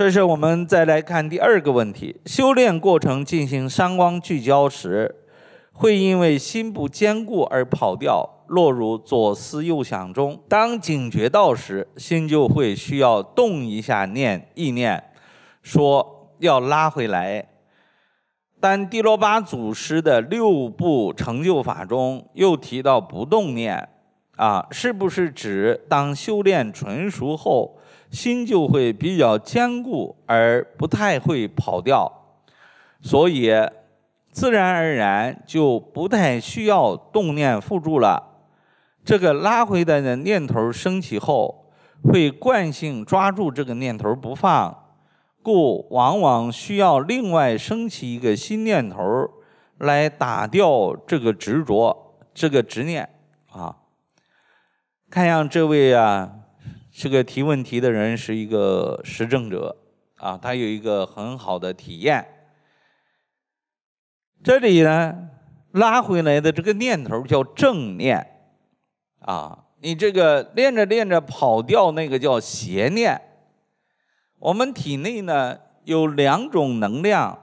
这是我们再来看第二个问题：修炼过程进行三光聚焦时，会因为心不坚固而跑掉，落入左思右想中。当警觉到时，心就会需要动一下念意念，说要拉回来。但地罗巴祖师的六部成就法中又提到不动念，啊，是不是指当修炼纯熟后？心就会比较坚固，而不太会跑掉，所以自然而然就不太需要动念付住了。这个拉回来的念头升起后，会惯性抓住这个念头不放，故往往需要另外升起一个新念头来打掉这个执着、这个执念啊。看样这位啊。这个提问题的人是一个实证者，啊，他有一个很好的体验。这里呢，拉回来的这个念头叫正念，啊，你这个练着练着跑掉那个叫邪念。我们体内呢有两种能量，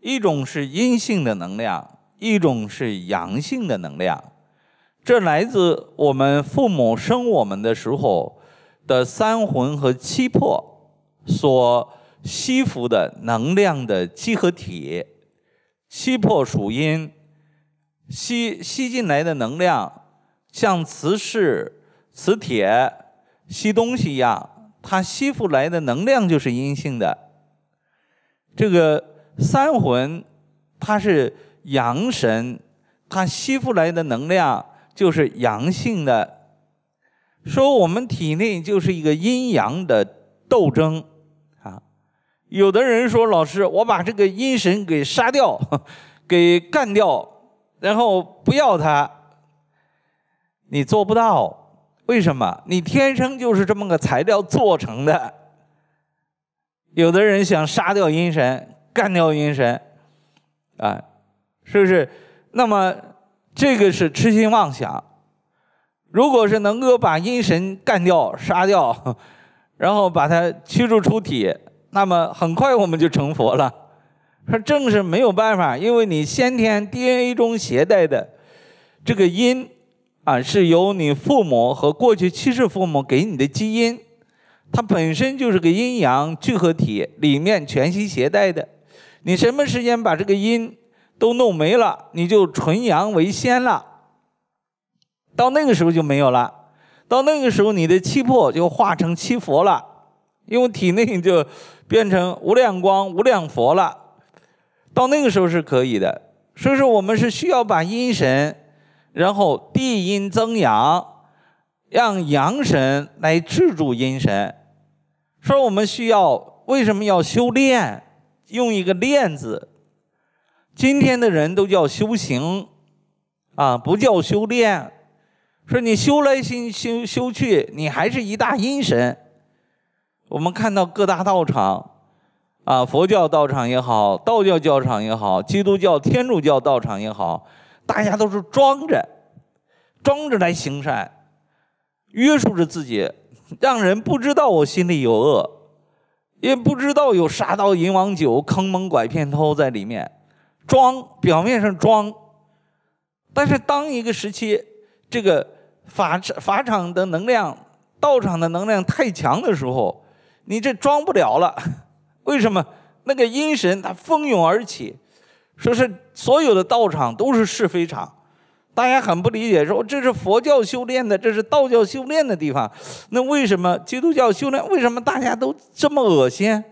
一种是阴性的能量，一种是阳性的能量。这来自我们父母生我们的时候。的三魂和七魄所吸附的能量的集合体，七魄属阴，吸吸进来的能量像磁式磁铁吸东西一样，它吸附来的能量就是阴性的。这个三魂它是阳神，它吸附来的能量就是阳性的。说我们体内就是一个阴阳的斗争啊，有的人说老师，我把这个阴神给杀掉，给干掉，然后不要他，你做不到，为什么？你天生就是这么个材料做成的。有的人想杀掉阴神，干掉阴神，啊，是不是？那么这个是痴心妄想。如果是能够把阴神干掉、杀掉，然后把它驱逐出体，那么很快我们就成佛了。说正是没有办法，因为你先天 DNA 中携带的这个阴啊，是由你父母和过去去世父母给你的基因，它本身就是个阴阳聚合体，里面全息携带的。你什么时间把这个阴都弄没了，你就纯阳为先了。到那个时候就没有了，到那个时候你的七魄就化成七佛了，因为体内就变成无量光、无量佛了。到那个时候是可以的，所以说我们是需要把阴神，然后地阴增阳，让阳神来制住阴神。说我们需要为什么要修炼？用一个炼字，今天的人都叫修行，啊，不叫修炼。说你修来修修修去，你还是一大阴神。我们看到各大道场，啊，佛教道场也好，道教教场也好，基督教、天主教道场也好，大家都是装着，装着来行善，约束着自己，让人不知道我心里有恶，也不知道有杀刀、淫王、酒、坑蒙拐骗、偷在里面，装表面上装，但是当一个时期，这个。法场法场的能量，道场的能量太强的时候，你这装不了了。为什么？那个阴神他蜂拥而起，说是所有的道场都是是非场。大家很不理解，说这是佛教修炼的，这是道教修炼的地方，那为什么基督教修炼？为什么大家都这么恶心？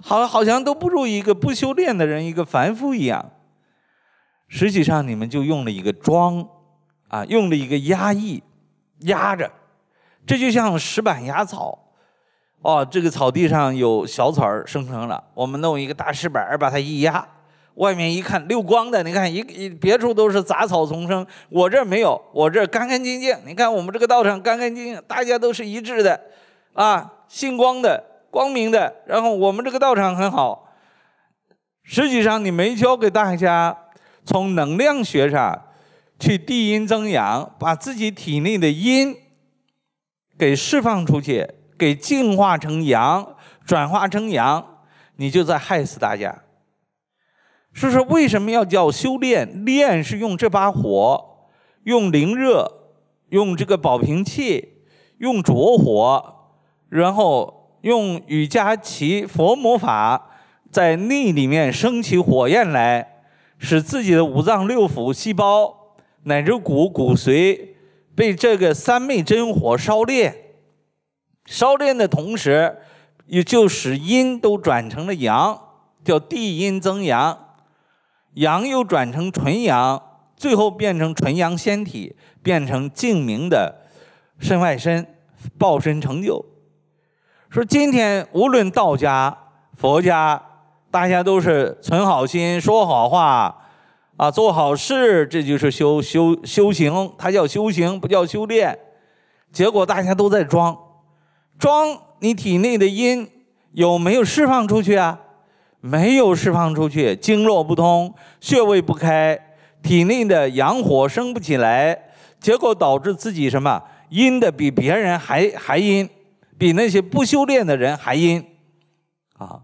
好好像都不如一个不修炼的人，一个凡夫一样。实际上，你们就用了一个装。啊，用了一个压抑，压着，这就像石板压草，哦，这个草地上有小草儿生成了。我们弄一个大石板儿，把它一压，外面一看，溜光的。你看，一别处都是杂草丛生，我这没有，我这干干净净。你看，我们这个道场干干净净，大家都是一致的，啊，姓光的，光明的。然后我们这个道场很好，实际上你没教给大家从能量学上。去地阴增阳，把自己体内的阴给释放出去，给净化成阳，转化成阳，你就在害死大家。所以说，为什么要叫修炼？练是用这把火，用灵热，用这个宝瓶气，用灼火，然后用瑜伽其佛魔法，在内里面升起火焰来，使自己的五脏六腑细胞。乃至骨骨髓被这个三昧真火烧炼，烧炼的同时，也就使阴都转成了阳，叫地阴增阳，阳又转成纯阳，最后变成纯阳仙体，变成净明的身外身，报身成就。说今天无论道家、佛家，大家都是存好心，说好话。啊，做好事，这就是修修修行，它叫修行，不叫修炼。结果大家都在装，装你体内的阴有没有释放出去啊？没有释放出去，经络不通，穴位不开，体内的阳火升不起来，结果导致自己什么阴的比别人还还阴，比那些不修炼的人还阴，啊！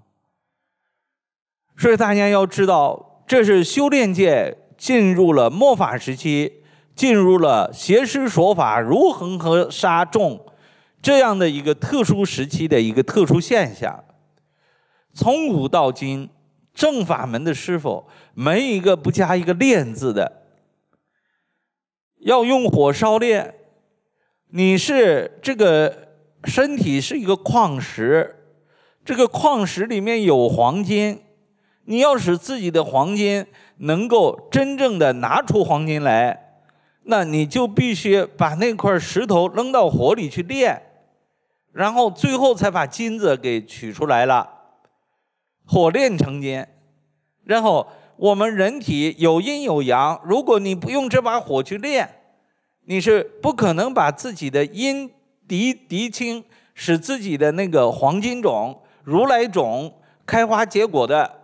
所以大家要知道。这是修炼界进入了末法时期，进入了邪师说法如恒河沙众这样的一个特殊时期的一个特殊现象。从古到今，正法门的师傅没一个不加一个“炼”字的，要用火烧炼。你是这个身体是一个矿石，这个矿石里面有黄金。你要使自己的黄金能够真正的拿出黄金来，那你就必须把那块石头扔到火里去炼，然后最后才把金子给取出来了。火炼成金，然后我们人体有阴有阳，如果你不用这把火去炼，你是不可能把自己的阴涤涤清，使自己的那个黄金种、如来种开花结果的。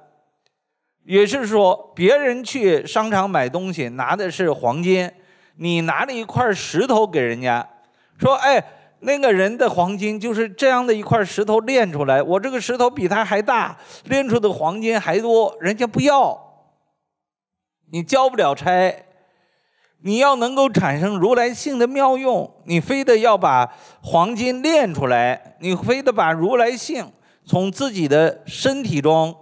也是说，别人去商场买东西拿的是黄金，你拿了一块石头给人家说：“哎，那个人的黄金就是这样的一块石头炼出来，我这个石头比他还大，炼出的黄金还多，人家不要，你交不了差。你要能够产生如来性的妙用，你非得要把黄金炼出来，你非得把如来性从自己的身体中。”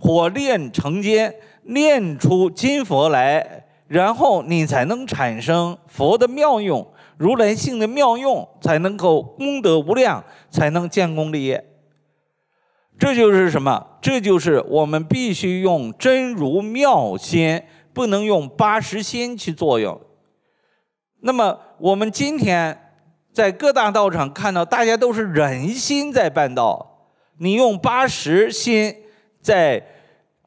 火炼成金，炼出金佛来，然后你才能产生佛的妙用，如来性的妙用，才能够功德无量，才能建功立业。这就是什么？这就是我们必须用真如妙心，不能用八十心去作用。那么，我们今天在各大道场看到，大家都是人心在办道，你用八十心。在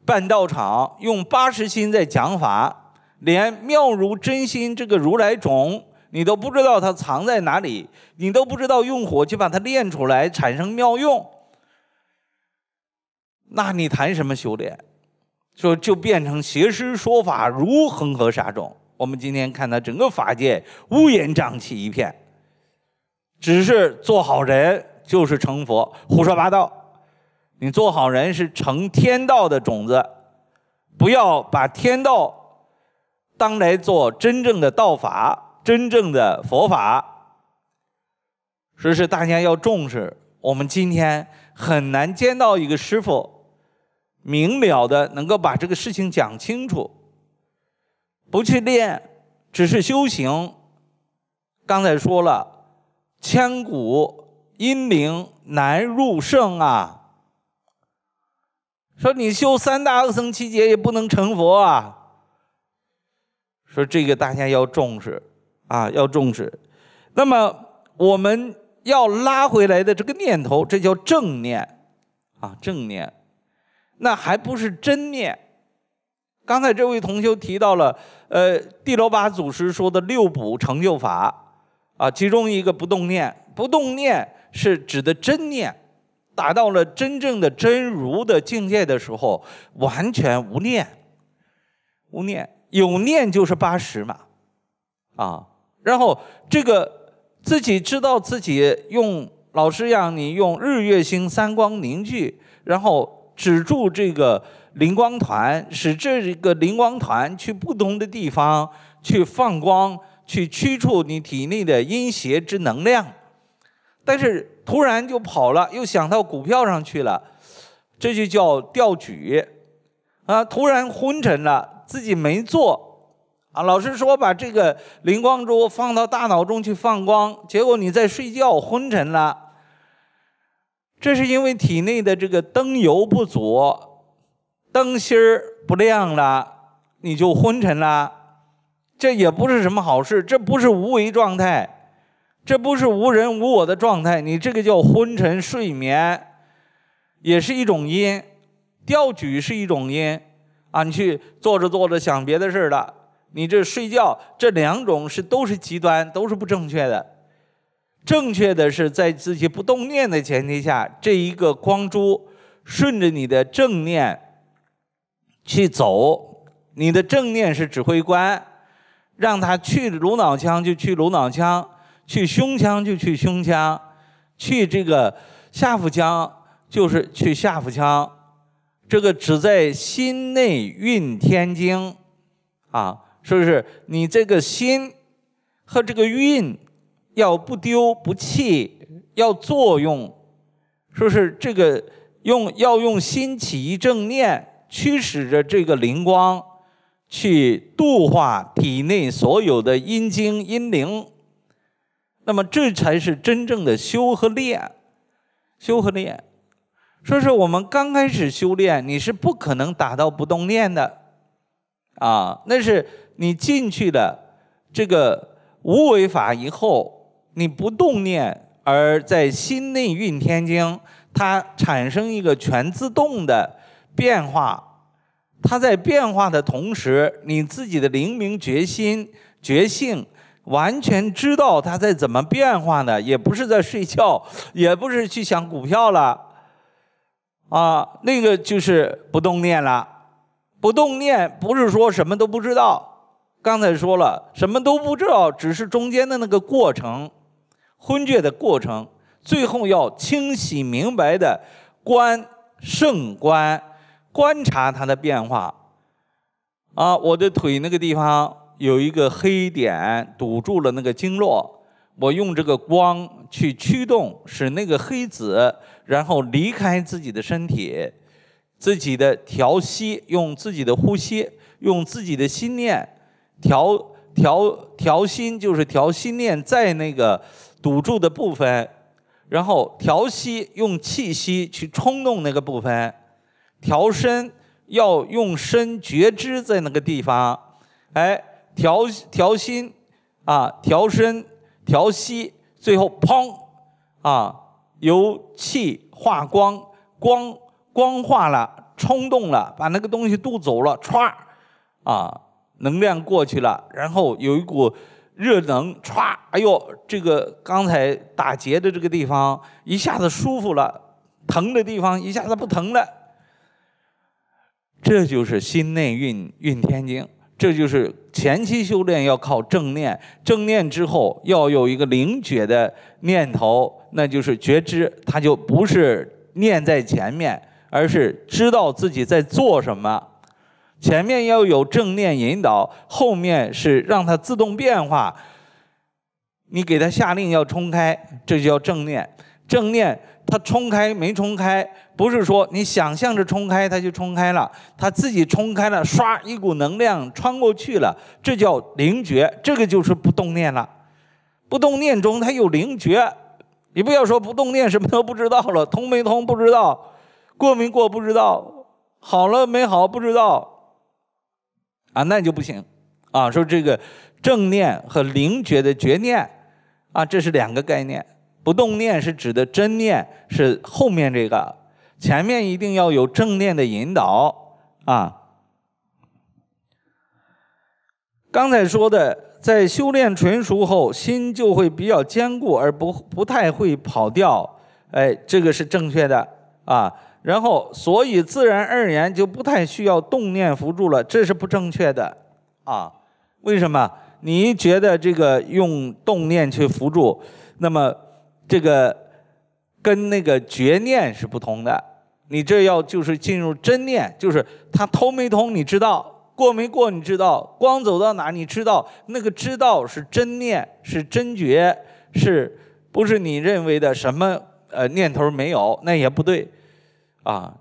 办道场，用八十心在讲法，连妙如真心这个如来种，你都不知道它藏在哪里，你都不知道用火去把它炼出来，产生妙用，那你谈什么修炼？说就变成邪师说法如恒河沙种。我们今天看到整个法界乌烟瘴气一片，只是做好人就是成佛，胡说八道。你做好人是成天道的种子，不要把天道当来做真正的道法、真正的佛法，所以说大家要重视。我们今天很难见到一个师傅明了的，能够把这个事情讲清楚。不去练，只是修行。刚才说了，千古阴灵难入圣啊。说你修三大恶僧七劫也不能成佛啊！说这个大家要重视啊，要重视。那么我们要拉回来的这个念头，这叫正念啊，正念。那还不是真念。刚才这位同修提到了，呃，地罗巴祖师说的六补成就法啊，其中一个不动念，不动念是指的真念。达到了真正的真如的境界的时候，完全无念，无念，有念就是八十嘛，啊，然后这个自己知道自己用老师让你用日月星三光凝聚，然后止住这个灵光团，使这个灵光团去不同的地方去放光，去驱除你体内的阴邪之能量。但是突然就跑了，又想到股票上去了，这就叫调举啊！突然昏沉了，自己没做啊。老师说把这个灵光珠放到大脑中去放光，结果你在睡觉昏沉了，这是因为体内的这个灯油不足，灯芯儿不亮了，你就昏沉了。这也不是什么好事，这不是无为状态。这不是无人无我的状态，你这个叫昏沉睡眠，也是一种因；调举是一种因，啊，你去做着做着想别的事儿了，你这睡觉这两种是都是极端，都是不正确的。正确的是在自己不动念的前提下，这一个光珠顺着你的正念去走，你的正念是指挥官，让它去颅脑腔就去颅脑腔。去胸腔就去胸腔，去这个下腹腔就是去下腹腔。这个只在心内运天经，啊，说是你这个心和这个运要不丢不弃，要作用，说是这个用要用心起一正念，驱使着这个灵光去度化体内所有的阴精阴灵。那么这才是真正的修和练，修和练。说是我们刚开始修炼，你是不可能达到不动念的，啊，那是你进去了这个无为法以后，你不动念，而在心内运天经，它产生一个全自动的变化，它在变化的同时，你自己的灵明觉心觉性。完全知道他在怎么变化呢？也不是在睡觉，也不是去想股票了，啊，那个就是不动念了。不动念不是说什么都不知道，刚才说了什么都不知道，只是中间的那个过程，昏厥的过程，最后要清晰明白的观、胜观，观察它的变化。啊，我的腿那个地方。有一个黑点堵住了那个经络，我用这个光去驱动，使那个黑子然后离开自己的身体，自己的调息，用自己的呼吸，用自己的心念调调调心，就是调心念，在那个堵住的部分，然后调息，用气息去冲动那个部分，调身要用身觉知在那个地方，哎。调调心啊，调身，调息，最后砰啊，由气化光，光光化了，冲动了，把那个东西渡走了，歘啊，能量过去了，然后有一股热能歘，哎呦，这个刚才打结的这个地方一下子舒服了，疼的地方一下子不疼了，这就是心内运运天经。这就是前期修炼要靠正念，正念之后要有一个灵觉的念头，那就是觉知，它就不是念在前面，而是知道自己在做什么。前面要有正念引导，后面是让它自动变化。你给它下令要冲开，这就叫正念。正念，它冲开没冲开，不是说你想象着冲开它就冲开了，它自己冲开了，唰，一股能量穿过去了，这叫灵觉，这个就是不动念了，不动念中它有灵觉，你不要说不动念什么都不知道了，通没通不知道，过没过不知道，好了没好不知道，啊，那就不行，啊，说这个正念和灵觉的觉念，啊，这是两个概念。不动念是指的真念，是后面这个，前面一定要有正念的引导啊。刚才说的，在修炼纯熟后，心就会比较坚固，而不不太会跑掉。哎，这个是正确的啊。然后，所以自然而然就不太需要动念辅助了，这是不正确的啊。为什么？你觉得这个用动念去辅助，那么？这个跟那个觉念是不同的，你这要就是进入真念，就是他通没通你知道，过没过你知道，光走到哪你知道，那个知道是真念是真觉，是不是你认为的什么呃念头没有那也不对啊，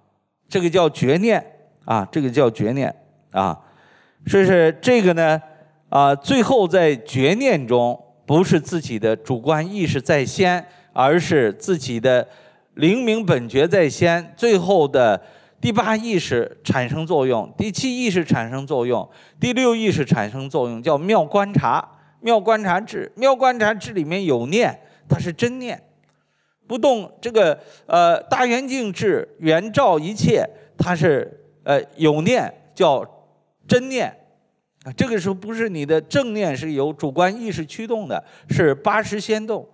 这个叫觉念啊，这个叫觉念啊，所以说这个呢啊，最后在觉念中不是自己的主观意识在先。而是自己的灵明本觉在先，最后的第八意识产生作用，第七意识产生作用，第六意识产生作用，叫妙观察。妙观察智，妙观察智里面有念，它是真念，不动。这个呃，大圆镜智圆照一切，它是呃有念，叫真念啊。这个时候不是你的正念是由主观意识驱动的，是八识先动。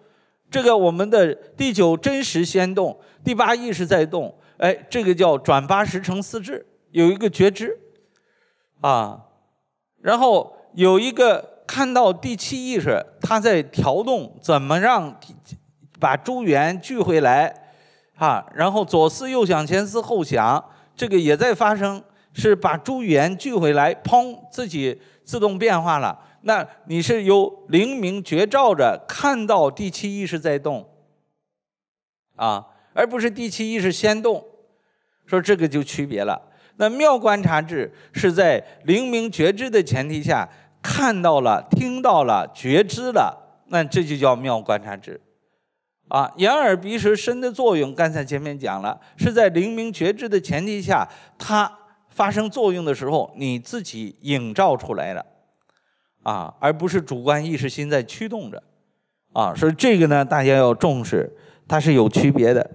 这个我们的第九真实先动，第八意识在动，哎，这个叫转八十成四智，有一个觉知，啊，然后有一个看到第七意识，它在调动，怎么让把诸缘聚回来，啊，然后左思右想，前思后想，这个也在发生，是把诸缘聚回来，砰，自己自动变化了。那你是由灵明觉照着看到第七意识在动，啊，而不是第七意识先动，说这个就区别了。那妙观察智是在灵明觉知的前提下看到了、听到了、觉知了，那这就叫妙观察智，啊，眼耳鼻舌身的作用，刚才前面讲了，是在灵明觉知的前提下，它发生作用的时候，你自己影照出来了。啊，而不是主观意识心在驱动着，啊，所以这个呢，大家要重视，它是有区别的。